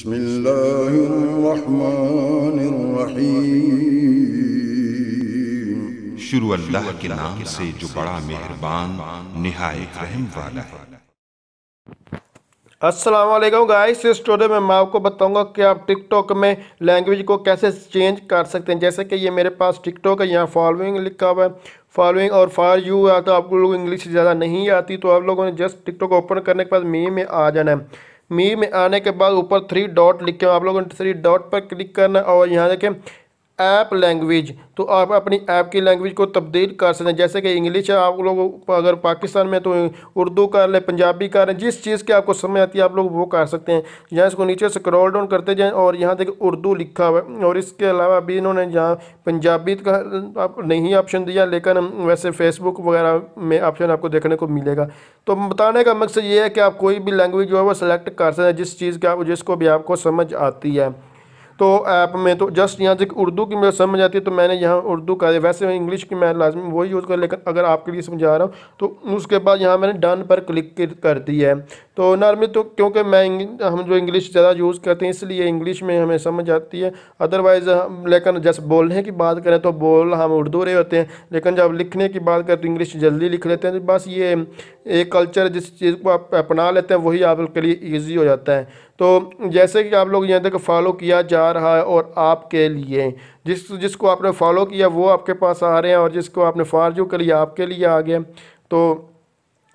بسم الله الرحمن الرحيم शुरू अल्लाह के नाम से जो बड़ा मेहरबान निहायत रहम वाला है असलम गाइस इस स्टोरी में मैं आपको बताऊंगा कि आप टिकटॉक में लैंग्वेज को कैसे चेंज कर सकते हैं जैसे कि ये मेरे पास टिकटॉक है यहाँ फॉलोइंग लिखा हुआ है फॉलोइंग और फॉर यू आता तो आप लोगों को इंग्लिश ज़्यादा नहीं आती तो आप लोगों ने जस्ट टिकटॉक ओपन करने के बाद मी में आ जाना है मी में आने के बाद ऊपर थ्री डॉट लिखे आप लोगों ने थ्री डॉट पर क्लिक करना और यहाँ देखें ऐप लैंग्वेज तो आप अपनी ऐप की लैंग्वेज को तब्दील कर सकते हैं जैसे कि इंग्लिश है आप लोग अगर पाकिस्तान में तो उर्दू कर लें पंजाबी कर लें जिस चीज़ की आपको समझ आती है आप लोग वो कर सकते हैं या इसको नीचे स्क्रॉल डाउन करते जाएँ और यहाँ तक उर्दू लिखा हुआ है और इसके अलावा भी इन्होंने जहाँ पंजाबी का आप नहीं ऑप्शन दिया लेकिन वैसे फेसबुक वगैरह में ऑप्शन आपको देखने को मिलेगा तो बताने का मकसद ये है कि आप कोई भी लैंग्वेज जो है वो सिलेक्ट कर सकते हैं जिस चीज़ की आप जिसको भी आपको समझ आती है तो ऐप में तो जस्ट यहाँ से उर्दू की मेरे समझ आती है तो मैंने यहाँ उर्दू का वैसे इंग्लिश की मैं लाजमी वही यूज़ कर लेकिन अगर आपके लिए समझा रहा हूँ तो उसके बाद यहाँ मैंने डन पर क्लिक कर दी है तो नर में तो क्योंकि मैं हम जो इंग्लिश ज़्यादा यूज़ करते हैं इसलिए इंग्लिश में हमें समझ आती है अदरवाइज़ लेकिन जैसे बोलने की बात करें तो बोल हम उर्दू रहे होते हैं लेकिन जब लिखने की बात करें तो इंग्लिश जल्दी लिख लेते हैं तो बस ये एक कल्चर जिस चीज़ को आप अपना लेते हैं वही आपके लिए ईजी हो जाता है तो जैसे कि आप लोग यहाँ तक फॉलो किया जा रहा है और आपके लिए जिस जिसको आपने फॉलो किया वो आपके पास आ रहे हैं और जिसको आपने फारजू कर लिए आपके लिए आ गया तो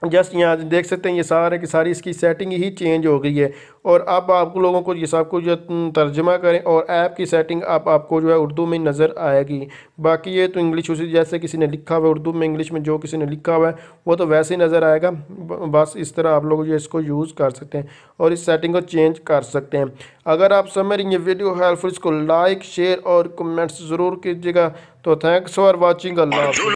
जस्ट यहाँ देख सकते हैं ये सारे की सारी इसकी सेटिंग ही चेंज हो गई है और अब आप लोगों को ये सब कुछ तर्जमा करें और ऐप की सेटिंग अब आपको जो है उर्दू में नज़र आएगी बाकी ये तो इंग्लिश उसी जैसे किसी ने लिखा हुआ है उर्दू में इंग्लिश में जो किसी ने लिखा हुआ है वो तो वैसे ही नज़र आएगा बस इस तरह आप लोग जो इसको यूज़ कर सकते हैं और इस सेटिंग को चेंज कर सकते हैं अगर आप समझ रही वीडियो हेल्पफुल इसको लाइक शेयर और कमेंट्स ज़रूर कीजिएगा तो थैंक्स फॉर वॉचिंग अल्लाह